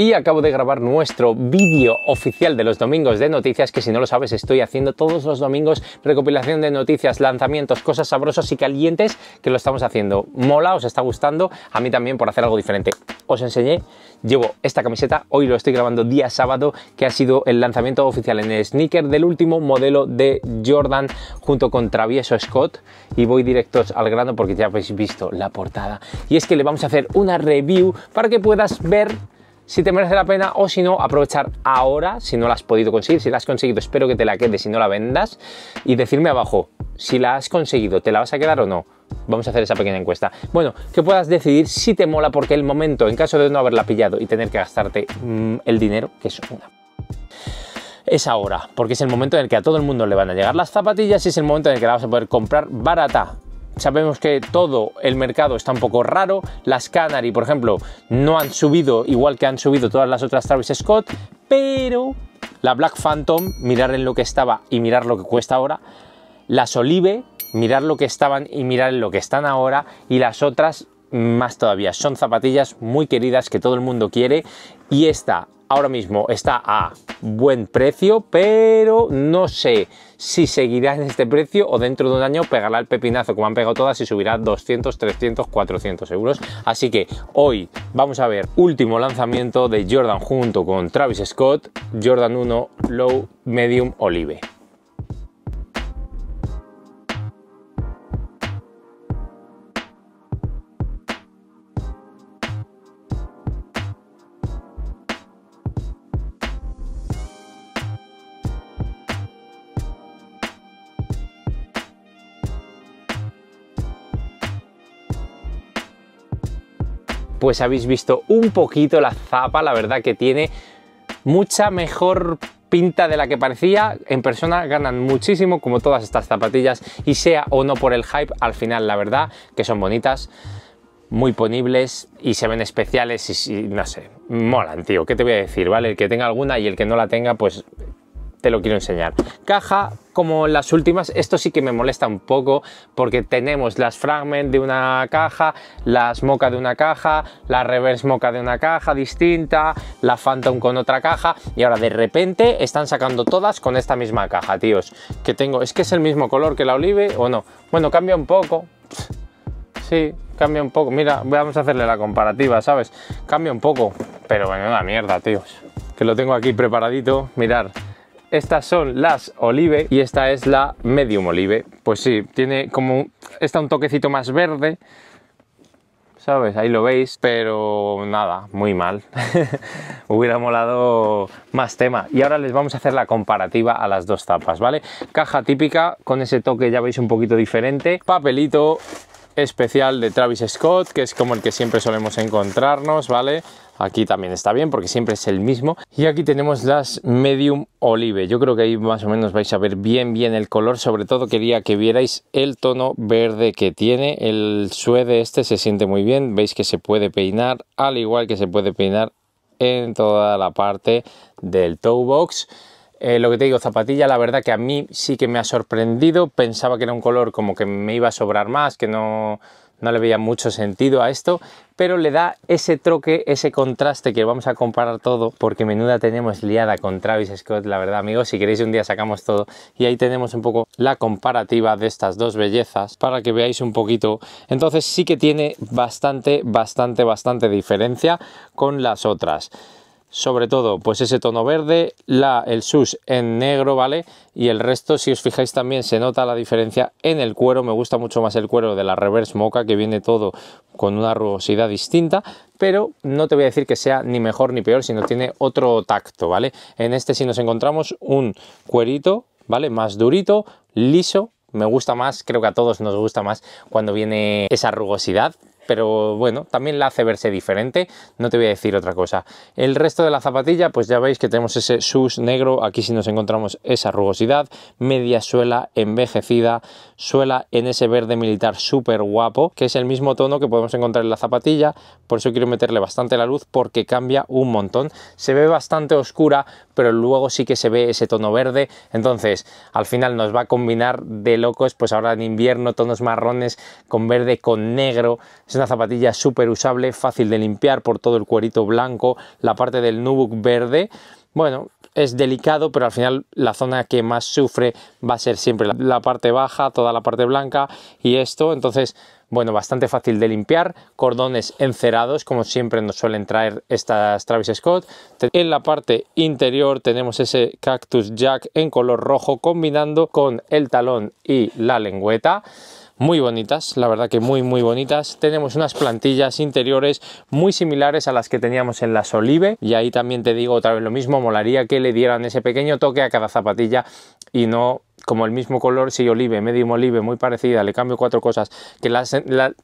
y acabo de grabar nuestro vídeo oficial de los domingos de noticias, que si no lo sabes estoy haciendo todos los domingos recopilación de noticias, lanzamientos, cosas sabrosas y calientes que lo estamos haciendo. Mola, os está gustando, a mí también por hacer algo diferente. Os enseñé, llevo esta camiseta, hoy lo estoy grabando día sábado, que ha sido el lanzamiento oficial en el sneaker del último modelo de Jordan junto con Travieso Scott y voy directos al grano porque ya habéis visto la portada. Y es que le vamos a hacer una review para que puedas ver si te merece la pena o si no, aprovechar ahora, si no la has podido conseguir, si la has conseguido, espero que te la quedes si no la vendas, y decirme abajo si la has conseguido, ¿te la vas a quedar o no? Vamos a hacer esa pequeña encuesta. Bueno, que puedas decidir si te mola porque el momento, en caso de no haberla pillado y tener que gastarte mm, el dinero, que es es ahora, porque es el momento en el que a todo el mundo le van a llegar las zapatillas y es el momento en el que la vas a poder comprar barata sabemos que todo el mercado está un poco raro. Las Canary, por ejemplo, no han subido igual que han subido todas las otras Travis Scott, pero la Black Phantom, mirar en lo que estaba y mirar lo que cuesta ahora. Las Olive, mirar lo que estaban y mirar en lo que están ahora. Y las otras, más todavía. Son zapatillas muy queridas que todo el mundo quiere. Y esta ahora mismo está a buen precio, pero no sé si seguirá en este precio o dentro de un año pegará el pepinazo como han pegado todas y subirá 200, 300, 400 euros. Así que hoy vamos a ver último lanzamiento de Jordan junto con Travis Scott, Jordan 1 Low Medium Olive. pues habéis visto un poquito la zapa, la verdad que tiene mucha mejor pinta de la que parecía, en persona ganan muchísimo como todas estas zapatillas y sea o no por el hype, al final la verdad que son bonitas, muy ponibles y se ven especiales y, no sé, molan tío, ¿qué te voy a decir? ¿Vale? El que tenga alguna y el que no la tenga pues te lo quiero enseñar. Caja, como las últimas, esto sí que me molesta un poco porque tenemos las fragment de una caja, las moca de una caja, la reverse moca de una caja distinta, la phantom con otra caja y ahora de repente están sacando todas con esta misma caja, tíos. Que tengo, es que es el mismo color que la olive o no. Bueno, cambia un poco. Sí, cambia un poco. Mira, vamos a hacerle la comparativa, ¿sabes? Cambia un poco, pero bueno, la mierda, tíos. Que lo tengo aquí preparadito, mirar estas son las olive y esta es la medium olive. Pues sí, tiene como... Está un toquecito más verde, ¿sabes? Ahí lo veis, pero nada, muy mal. Hubiera molado más tema. Y ahora les vamos a hacer la comparativa a las dos tapas, ¿vale? Caja típica, con ese toque ya veis un poquito diferente. Papelito especial de Travis Scott, que es como el que siempre solemos encontrarnos, ¿vale? Aquí también está bien porque siempre es el mismo. Y aquí tenemos las medium olive. Yo creo que ahí más o menos vais a ver bien bien el color. Sobre todo quería que vierais el tono verde que tiene. El suede este se siente muy bien. Veis que se puede peinar al igual que se puede peinar en toda la parte del toe box. Eh, lo que te digo, zapatilla, la verdad que a mí sí que me ha sorprendido. Pensaba que era un color como que me iba a sobrar más, que no, no le veía mucho sentido a esto, pero le da ese troque, ese contraste que vamos a comparar todo, porque menuda tenemos liada con Travis Scott, la verdad amigos, si queréis un día sacamos todo y ahí tenemos un poco la comparativa de estas dos bellezas para que veáis un poquito, entonces sí que tiene bastante, bastante, bastante diferencia con las otras sobre todo pues ese tono verde, la, el sus en negro, ¿vale? Y el resto, si os fijáis también se nota la diferencia en el cuero, me gusta mucho más el cuero de la Reverse Mocha que viene todo con una rugosidad distinta, pero no te voy a decir que sea ni mejor ni peor, sino tiene otro tacto, ¿vale? En este sí nos encontramos un cuerito, ¿vale? Más durito, liso, me gusta más, creo que a todos nos gusta más cuando viene esa rugosidad, pero bueno, también la hace verse diferente, no te voy a decir otra cosa. El resto de la zapatilla, pues ya veis que tenemos ese sus negro, aquí si nos encontramos esa rugosidad, media suela envejecida, suela en ese verde militar súper guapo, que es el mismo tono que podemos encontrar en la zapatilla, por eso quiero meterle bastante la luz porque cambia un montón. Se ve bastante oscura, pero luego sí que se ve ese tono verde, entonces al final nos va a combinar de locos, pues ahora en invierno tonos marrones con verde, con negro, una zapatilla súper usable, fácil de limpiar por todo el cuerito blanco, la parte del nubuck verde. Bueno, es delicado, pero al final la zona que más sufre va a ser siempre la, la parte baja, toda la parte blanca y esto. Entonces, bueno, bastante fácil de limpiar, cordones encerados como siempre nos suelen traer estas Travis Scott. En la parte interior tenemos ese Cactus Jack en color rojo combinando con el talón y la lengüeta muy bonitas, la verdad que muy muy bonitas. Tenemos unas plantillas interiores muy similares a las que teníamos en las Olive y ahí también te digo otra vez lo mismo, molaría que le dieran ese pequeño toque a cada zapatilla y no como el mismo color, si olive, medio olive, muy parecida, le cambio cuatro cosas, que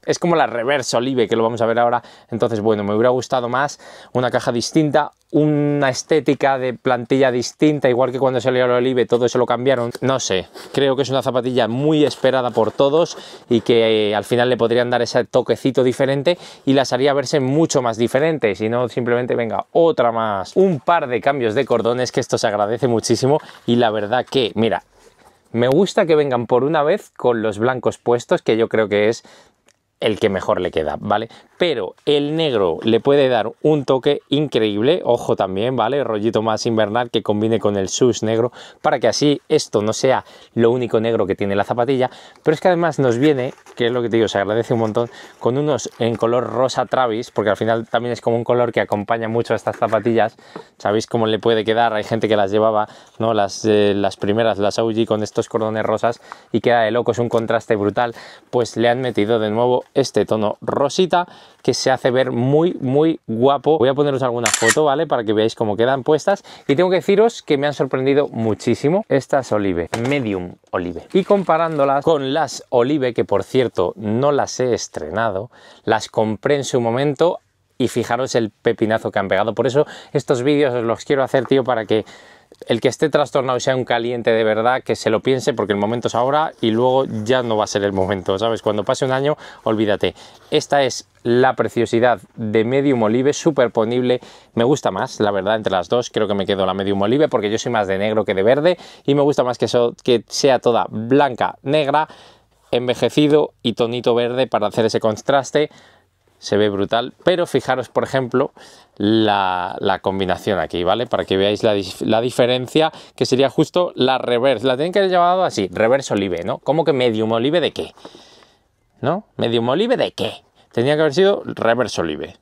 es como la reverse olive, que lo vamos a ver ahora, entonces bueno, me hubiera gustado más una caja distinta, una estética de plantilla distinta, igual que cuando salió el olive, todo eso lo cambiaron, no sé, creo que es una zapatilla muy esperada por todos y que eh, al final le podrían dar ese toquecito diferente y las haría verse mucho más diferentes y no simplemente venga otra más, un par de cambios de cordones que esto se agradece muchísimo y la verdad que, mira, me gusta que vengan por una vez con los blancos puestos, que yo creo que es el que mejor le queda, ¿vale? Pero el negro le puede dar un toque increíble, ojo también, ¿vale? rollito más invernal que combine con el sus negro para que así esto no sea lo único negro que tiene la zapatilla, pero es que además nos viene, que es lo que te digo, se agradece un montón, con unos en color rosa Travis, porque al final también es como un color que acompaña mucho a estas zapatillas, ¿sabéis cómo le puede quedar? Hay gente que las llevaba, ¿no? Las, eh, las primeras, las OG con estos cordones rosas y queda de es un contraste brutal, pues le han metido de nuevo este tono rosita que se hace ver muy, muy guapo. Voy a poneros alguna foto, ¿vale? Para que veáis cómo quedan puestas. Y tengo que deciros que me han sorprendido muchísimo estas olive, medium olive. Y comparándolas con las olive, que por cierto no las he estrenado, las compré en su momento y fijaros el pepinazo que han pegado. Por eso estos vídeos los quiero hacer, tío, para que el que esté trastornado y sea un caliente de verdad, que se lo piense porque el momento es ahora y luego ya no va a ser el momento, ¿sabes? Cuando pase un año, olvídate. Esta es la preciosidad de Medium Olive, superponible. Me gusta más, la verdad, entre las dos. Creo que me quedo la Medium Olive porque yo soy más de negro que de verde y me gusta más que, eso, que sea toda blanca, negra, envejecido y tonito verde para hacer ese contraste se ve brutal, pero fijaros por ejemplo la, combinación aquí, ¿vale? Para que veáis la, diferencia, que sería justo la reverse, la tienen que haber llamado así, reverse olive, ¿no? ¿Cómo que medium olive de qué? ¿No? ¿Medium olive de qué? Tenía que haber sido reverse olive,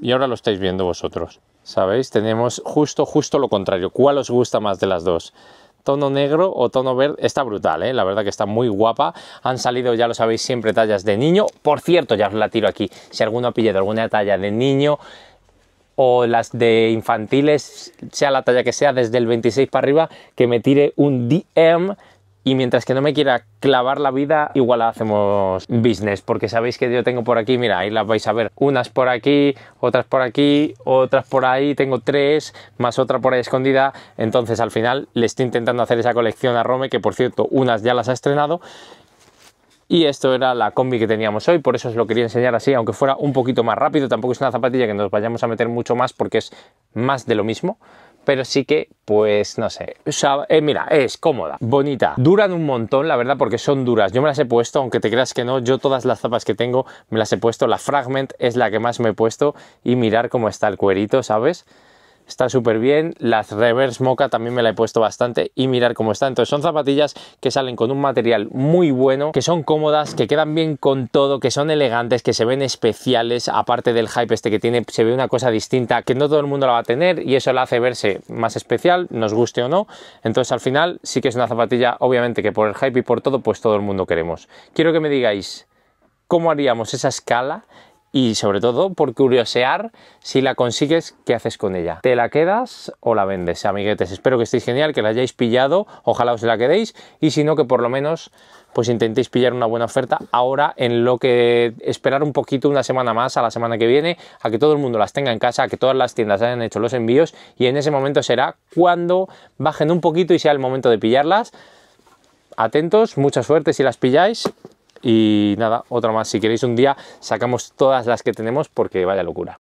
y ahora lo estáis viendo vosotros, ¿sabéis? Tenemos justo, justo lo contrario, ¿cuál os gusta más de las dos? tono negro o tono verde, está brutal, ¿eh? la verdad que está muy guapa, han salido, ya lo sabéis, siempre tallas de niño, por cierto, ya os la tiro aquí, si alguno ha pillado alguna talla de niño, o las de infantiles, sea la talla que sea, desde el 26 para arriba, que me tire un DM y mientras que no me quiera clavar la vida, igual hacemos business, porque sabéis que yo tengo por aquí, mira, ahí las vais a ver, unas por aquí, otras por aquí, otras por ahí, tengo tres, más otra por ahí escondida, entonces al final le estoy intentando hacer esa colección a Rome, que por cierto, unas ya las ha estrenado, y esto era la combi que teníamos hoy, por eso os lo quería enseñar así, aunque fuera un poquito más rápido, tampoco es una zapatilla que nos vayamos a meter mucho más porque es más de lo mismo, pero sí que, pues no sé. Eh, mira, es cómoda, bonita. Duran un montón, la verdad, porque son duras. Yo me las he puesto, aunque te creas que no, yo todas las zapas que tengo me las he puesto. La Fragment es la que más me he puesto y mirar cómo está el cuerito, ¿sabes? está súper bien. Las reverse Mocha también me la he puesto bastante y mirar cómo está. Entonces son zapatillas que salen con un material muy bueno, que son cómodas, que quedan bien con todo, que son elegantes, que se ven especiales, aparte del hype este que tiene, se ve una cosa distinta que no todo el mundo la va a tener y eso la hace verse más especial, nos guste o no. Entonces al final sí que es una zapatilla, obviamente, que por el hype y por todo, pues todo el mundo queremos. Quiero que me digáis cómo haríamos esa escala y sobre todo por curiosear si la consigues, qué haces con ella. ¿Te la quedas o la vendes, amiguetes? Espero que estéis genial, que la hayáis pillado, ojalá os la quedéis y si no que por lo menos pues intentéis pillar una buena oferta ahora en lo que esperar un poquito una semana más a la semana que viene, a que todo el mundo las tenga en casa, a que todas las tiendas hayan hecho los envíos y en ese momento será cuando bajen un poquito y sea el momento de pillarlas. Atentos, mucha suerte si las pilláis y nada, otra más. Si queréis un día, sacamos todas las que tenemos porque vaya locura.